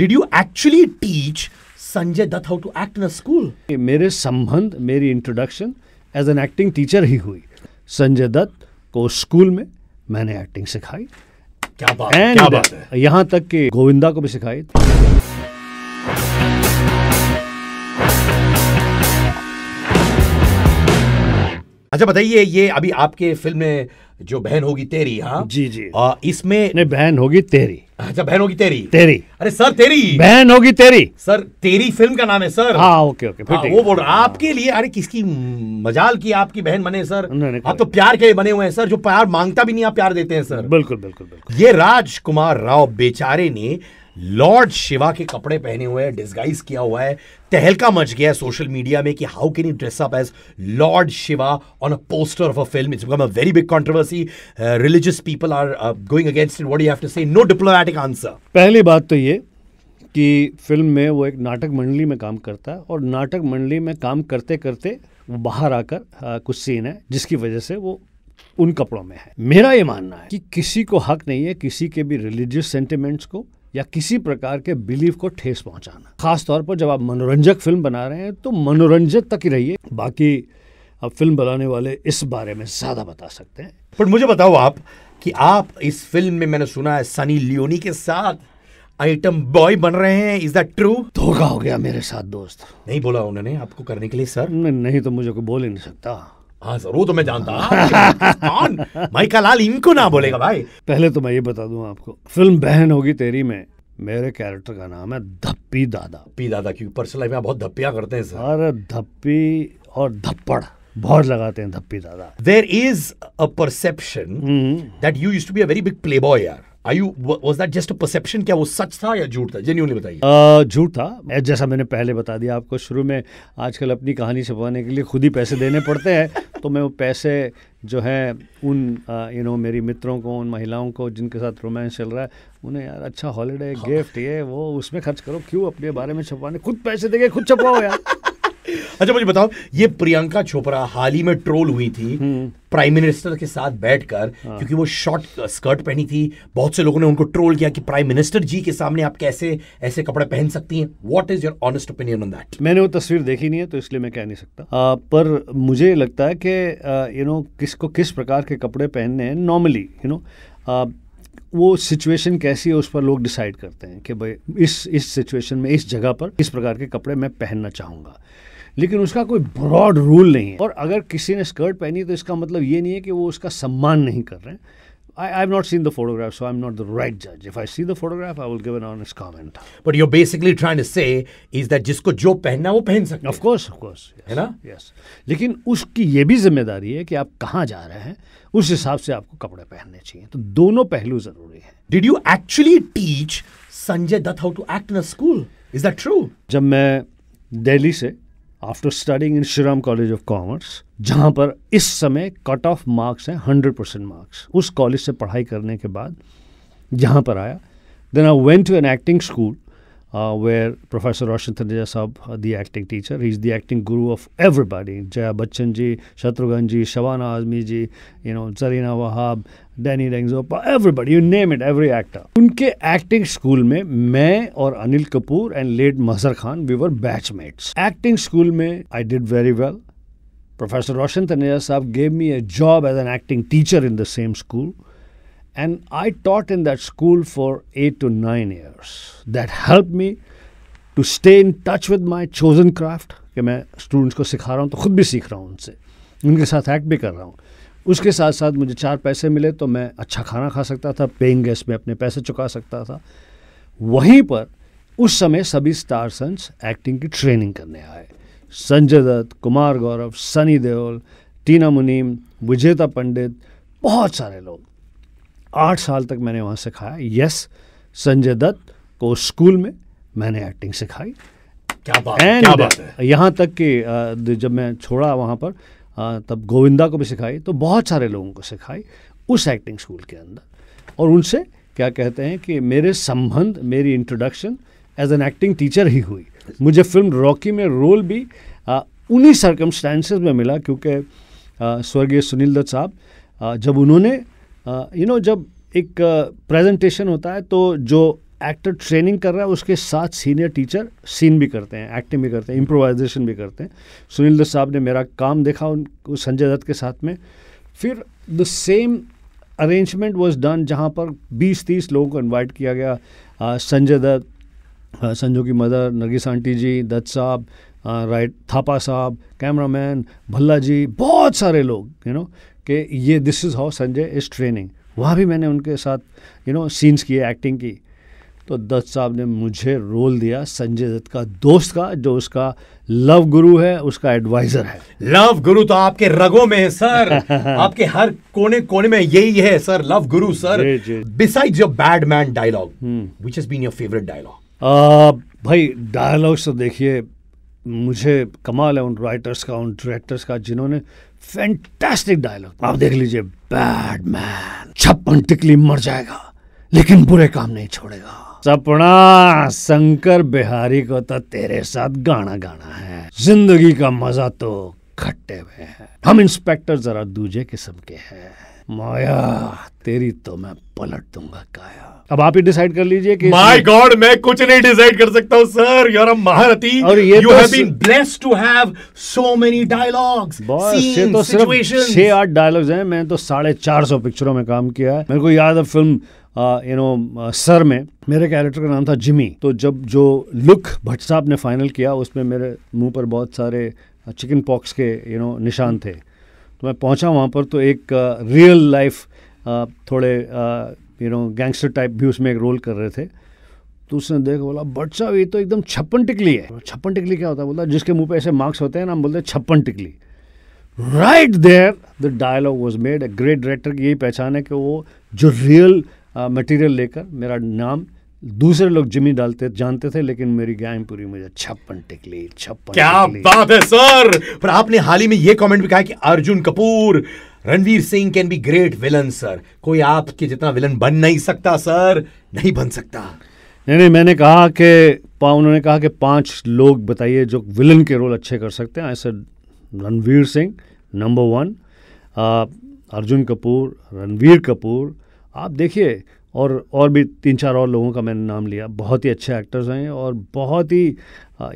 Did you actually teach Sanjay Dutt how to act in school मेरे संबंध मेरी introduction as an acting teacher ही हुई संजय दत्त को स्कूल में मैंने एक्टिंग सिखाई क्या बात है क्या बात है यहाँ तक कि गोविंदा को भी सिखाई अच्छा बताइए ये अभी आपके फिल्म में जो बहन होगी तेरी हाँ जी जी आ, इसमें नहीं बहन होगी तेरी हाँ, अच्छा बहन होगी तेरी तेरी अरे सर तेरी बहन होगी तेरी सर तेरी फिल्म का नाम है सर हाँ ओके ओके फिर हाँ, वो बोल रहा आपके लिए अरे किसकी मजाल की आपकी बहन बने सर आप तो प्यार के बने हुए हैं सर जो प्यार मांगता भी नहीं आप प्यार देते हैं सर बिल्कुल बिल्कुल बिल्कुल ये राजकुमार राव बेचारे ने लॉर्ड शिवा के कपड़े पहने हुए हैं डिस्गाइज किया हुआ है तहलका मच गया है सोशल मीडिया में कि how can you dress up as Lord Shiva on a poster of a film it's become a very big controversy religious people are going against it what you have to say no diplomatic answer पहली बात तो ये कि film में वो एक नाटक मंडली में काम करता है और नाटक मंडली में काम करते करते वो बाहर आकर आ, uh, कुछ सीन है जिसकी वजह से वो उन कपड़ों में है मेरा ये मानना है कि किसी को हक नहीं है किसी के भी रिलीजियस सेंटिमेंट्स को या किसी प्रकार के बिलीफ को ठेस पहुंचाना खास तौर पर जब आप मनोरंजक फिल्म बना रहे हैं तो मनोरंजक तक ही रहिए बाकी अब फिल्म बनाने वाले इस बारे में ज़्यादा बता सकते हैं बट मुझे बताओ आप कि आप इस फिल्म में मैंने सुना है सनी लियोनी के साथ आइटम बॉय बन रहे हैं इज दैट ट्रू धोखा हो गया मेरे साथ दोस्त नहीं बोला उन्होंने आपको करने के लिए सर नहीं, नहीं तो मुझे कोई बोल ही नहीं सकता हाँ जरूर तो मैं जानता माइका लाल इनको ना बोलेगा भाई पहले तो मैं ये बता दूं आपको फिल्म बहन होगी तेरी में मेरे कैरेक्टर का नाम है धप्पी दादा पी दादा क्योंकि पर्सनल लाइफ में बहुत धप्पिया करते हैं सर धप्पी और धप्पड़ बहुत लगाते हैं धप्पी दादा there is a perception that you use to be a very big playboy यार Are you, was that just a perception? क्या वो सच था या झूठ था जेन्यूनली बताइए झूठ था जैसा मैंने पहले बता दिया आपको शुरू में आजकल अपनी कहानी छपाने के लिए खुद ही पैसे देने पड़ते हैं तो मैं वो पैसे जो है उन यू नो मेरी मित्रों को उन महिलाओं को जिनके साथ रोमांस चल रहा है उन्हें यार अच्छा हॉलीडे हाँ। गिफ्ट ये वो उसमें खर्च करो क्यों अपने बारे में छपाने खुद पैसे देके खुद छपाओ यार अच्छा मुझे बताओ ये प्रियंका चोपड़ा हाल ही में ट्रोल हुई थी हम्म। प्राइम मिनिस्टर के साथ बैठकर हाँ। क्योंकि वो शॉर्ट स्कर्ट पहनी थी बहुत से लोगों ने उनको ट्रोल किया कि प्राइम मिनिस्टर जी के सामने आप कैसे ऐसे कपड़े पहन सकती हैं what is your honest opinion on that मैंने वो तस्वीर देखी नहीं है तो इसलिए मैं कह नहीं सकता आ, पर मुझे लगता है कि यू नो किसको किस प्रकार के कपड़े पहनने हैं नॉर्मली यू नो वो सिचुएशन कैसी है उस पर लोग डिसाइड करते हैं कि भाई इस इस सिचुएशन में इस जगह पर किस प्रकार के कपड़े मैं पहनना चाहूँगा लेकिन उसका कोई ब्रॉड रूल नहीं है और अगर किसी ने स्कर्ट पहनी तो इसका मतलब ये नहीं है कि वो उसका सम्मान नहीं कर रहे हैं I, I've not seen the photograph, so I'm not the right judge. If I see the photograph, I will give an honest comment. But you're basically trying to say is that जिसको जो पहनना वो पहन सकते Of course, of course. Yes, है ना? Yes. लेकिन उसकी ये भी जिम्मेदारी है कि आप कहाँ जा रहे हैं उस हिसाब से आपको कपड़े पहनने चाहिए तो दोनों पहलू जरूरी है did you actually teach Sanjay Dutt how to act in school is that true जब मैं दिल्ली से after studying in Shriram College of Commerce जहाँ पर इस समय कट ऑफ मार्क्स हैं हंड्रेड परसेंट मार्क्स उस कॉलेज से पढ़ाई करने के बाद जहाँ पर आया then I went to an acting school uh, where Professor Roshan Taneja Saab, the acting teacher, he's the acting guru of everybody. Jaya Bachchan ji, Shatrughan ji, Shabana Azmi ji, you know, Zarina Wahab, Danny Dengzopa, everybody, you name it, every actor. उनके acting school में मैं और Anil Kapoor and late Mazhar Khan, we were batchmates. Acting school mein, I did very well. Professor Roshan Taneja Saab gave me a job as an acting teacher in the same school. And I taught in that school for eight to nine years. That helped me to stay in touch with my chosen craft कि मैं students को सिखा रहा हूँ तो ख़ुद भी सीख रहा हूँ उनसे उनके साथ एक्ट भी कर रहा हूँ उसके साथ साथ मुझे चार पैसे मिले तो मैं अच्छा खाना खा सकता था पेइंग गेस्ट में अपने पैसे चुका सकता था वहीं पर उस समय सभी स्टार सन्स एक्टिंग की ट्रेनिंग करने आए संजय दत्त कुमार गौरव सनी देओल टीना मुनीम विजेता पंडित बहुत सारे लोग आठ साल तक मैंने वहाँ सिखाया यस संजय दत्त को स्कूल में मैंने एक्टिंग सिखाई क्या बात And क्या बात है यहाँ तक कि जब मैं छोड़ा वहाँ पर तब गोविंदा को भी सिखाई तो बहुत सारे लोगों को सिखाई उस एक्टिंग स्कूल के अंदर और उनसे क्या कहते हैं कि मेरे संबंध मेरी introduction as an acting teacher ही हुई मुझे फिल्म रॉकी में रोल भी उन्हीं सर्कमस्टांसिस में मिला क्योंकि स्वर्गीय सुनील दत्त साहब जब उन्होंने यू नो जब एक प्रेजेंटेशन होता है तो जो एक्टर ट्रेनिंग कर रहा है उसके साथ सीनियर टीचर सीन भी करते हैं एक्टिंग भी करते हैं इम्प्रोवाइजेशन भी करते हैं सुनील दत्त साहब ने मेरा काम देखा उन संजय दत्त के साथ में फिर the same arrangement was done जहाँ पर 20-30 लोगों को इन्वाइट किया गया संजय दत्त संजू की मदर नरगिस आंटी जी दत्त साहब राइट थापा साहब कैमरामैन भल्ला जी बहुत सारे लोग यू नो कि ये this is how Sanjay is training वहाँ भी मैंने उनके साथ यू नो सीन्स किए एक्टिंग की तो दत्त साहब ने मुझे रोल दिया संजय दत्त का दोस्त का जो उसका लव गुरु है उसका एडवाइजर है लव गुरु तो आपके रगों में है सर आपके हर कोने कोने में यही है sir love guru sir beside your bad man dialogue which is been your favourite dialogue भाई डायलॉग्स तो देखिए मुझे कमाल है उन राइटर्स का उन डायरेक्टर्स का जिन्होंने फैंटास्टिक डायलॉग आप देख लीजिए बैड मैन छप्पन टिकली मर जाएगा लेकिन बुरे काम नहीं छोड़ेगा सपना शंकर बिहारी को तो तेरे साथ गाना गाना है जिंदगी का मजा तो खट्टे में है हम इंस्पेक्टर जरा दूजे किस्म के हैं माया तेरी तो मैं पलट दूंगा काया अब आप ही डिसाइड कर लीजिए कि माय गॉड मैं कुछ नहीं डिसाइड कर सकता हूँ सर यू आर महारथी और ये you have been blessed to have so many dialogues scenes ये तो सिर्फ छह आठ डायलॉग्स हैं मैं तो साढ़े चार सौ पिक्चरों में काम किया है मेरे को याद है फिल्म यू नो सर में मेरे कैरेक्टर का नाम था जिमी तो जब जो लुक भट्ट साहब ने फाइनल किया उसमें मेरे मुंह पर बहुत सारे चिकन पॉक्स के यू नो निशान थे तो मैं पहुंचा वहाँ पर तो एक रियल लाइफ थोड़े यू नो गैंगस्टर टाइप भी उसमें एक रोल कर रहे थे तो उसने देखा बोला बट साहब ये तो एकदम छप्पन टिकली है छप्पन टिकली क्या होता है बोला जिसके मुंह पे ऐसे मार्क्स होते हैं ना हम बोलते हैं छप्पन टिकली right there the dialogue was made great director की यही पहचान है कि वो जो रियल मटेरियल लेकर मेरा नाम दूसरे लोग जिमी डालते जानते थे लेकिन मेरी गैंग पूरी मुझे छप्पन टिकली छप्पन क्या बात है सर पर आपने हाल ही में यह कमेंट भी कहा कि Arjun Kapoor Ranveer Singh can be great villain sir कोई आपके जितना विलन बन नहीं सकता सर नहीं बन सकता नहीं नहीं मैंने कहा कि उन्होंने कहा कि पांच लोग बताइए जो विलन के रोल अच्छे कर सकते हैं ऐसे Ranveer Singh number one uh, Arjun Kapoor Ranveer Kapoor आप देखिए और और भी तीन चार और लोगों का मैंने नाम लिया बहुत ही अच्छे एक्टर्स हैं और बहुत ही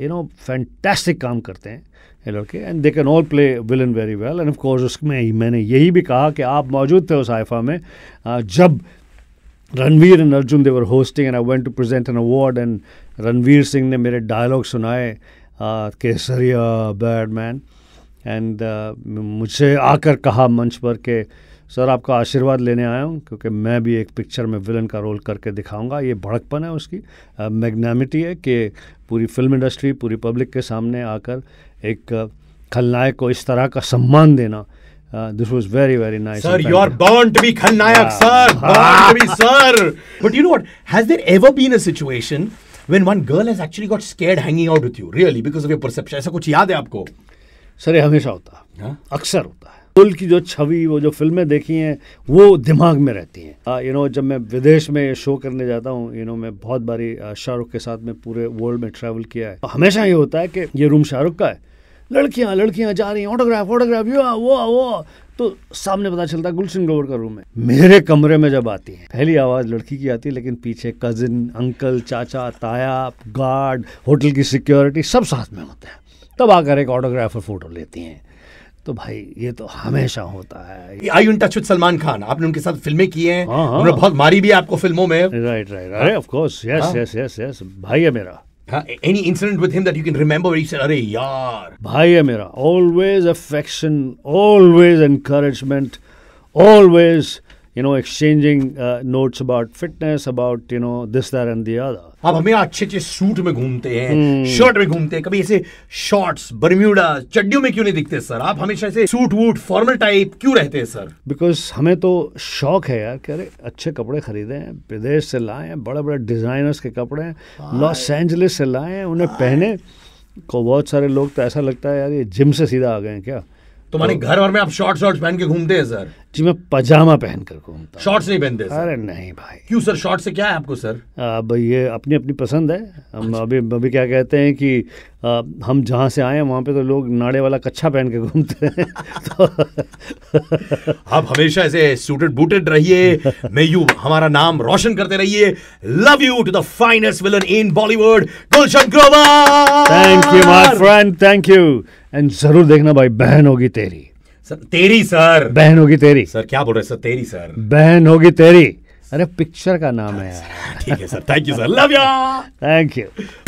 यू नो फैंटेस्टिक काम करते हैं ये लड़के and they can all play villain very well and of course उसमें मैंने यही भी कहा कि आप मौजूद थे उस आइफा में uh, जब Ranveer and Arjun they were hosting and I went to present an award and Ranveer Singh ने मेरे डायलॉग सुनाए uh, केसरिया बैडमैन एंड uh, आकर कहा मंच पर के सर आपका आशीर्वाद लेने आया हूँ क्योंकि मैं भी एक पिक्चर में विलन का रोल करके दिखाऊंगा ये भड़कपन है उसकी मैग्नामिटी है कि पूरी फिल्म इंडस्ट्री पूरी पब्लिक के सामने आकर एक खलनायक को इस तरह का सम्मान देना this was very very nice sir you are born to be खलनायक sir sir but you know what has there ever been a situation when one girl has actually got scared hanging out with you really because of your perception ऐसा कुछ याद है आपको sir ये हमेशा होता है हाँ? अक्सर होता है कुल की जो छवि वो जो फिल्में देखी हैं वो दिमाग में रहती हैं यू नो जब मैं विदेश में शो करने जाता हूँ यू नो मैं बहुत बारी शाहरुख के साथ में पूरे वर्ल्ड में ट्रैवल किया है हमेशा ये होता है कि ये रूम शाहरुख का है लड़कियाँ लड़कियाँ जा रही हैं ऑटोग्राफ ऑटोग्राफ यू वो वो तो सामने पता चलता है गुलशन ग्रोवर का रूम है मेरे कमरे में जब आती है पहली आवाज़ लड़की की आती है लेकिन पीछे कज़िन अंकल चाचा ताया गार्ड होटल की सिक्योरिटी सब साथ में होते हैं तब आकर एक ऑटोग्राफर फ़ोटो लेती हैं तो भाई ये तो हमेशा होता है I in touch with Salman Khan आपने उनके साथ फिल्में की हैं हाँ, हाँ। उन्होंने बहुत मारी भी आपको फिल्मों में राइट राइट अरे of course yes yes yes yes भाई है मेरा any incident with him that you can remember where he said अरे यार भाई है मेरा always affection always encouragement always you know, exchanging uh, notes about fitness, about you know this, that, and the other. आप हमें अच्छे अच्छे suit में घूमते हैं hmm. शर्ट में घूमते हैं कभी ऐसे शॉर्ट्स बर्म्यूडा चड्डियों में क्यों नहीं दिखते सर आप हमेशा ऐसे सूट वूट फॉर्मल टाइप क्यों रहते हैं सर बिकॉज हमें तो शौक है यार कि अरे अच्छे कपड़े खरीदे हैं विदेश से लाए हैं बड़े बड़े डिजाइनर्स के कपड़े हैं लॉस एंजलिस से लाए हैं उन्हें पहने को बहुत सारे लोग तो ऐसा लगता है यार ये जिम से सीधा आ गए हैं क्या तुम्हारे तो तो घर और में आप शॉर्ट शॉर्ट्स पहन के घूमते हैं सर जी मैं पजामा पहन कर घूमता शॉर्ट्स नहीं पहनते अरे नहीं भाई क्यों सर शॉर्ट से क्या है आपको सर अब ये अपनी अपनी पसंद है हम अच्छा। अभी अभी क्या कहते हैं कि आ, हम जहाँ से आए हैं वहाँ पे तो लोग नाड़े वाला कच्छा पहन के घूमते हैं तो आप हमेशा ऐसे सूटेड बूटेड रहिए मैं यू हमारा नाम रोशन करते रहिए love you to the finest villain in Bollywood Gulshan Grover thank you my friend thank you and जरूर देखना भाई बहन होगी तेरी सर तेरी सर बहन होगी तेरी सर क्या बोल रहे सर तेरी सर बहन होगी तेरी अरे पिक्चर का नाम है यार ठीक है sir thank you sir love you thank you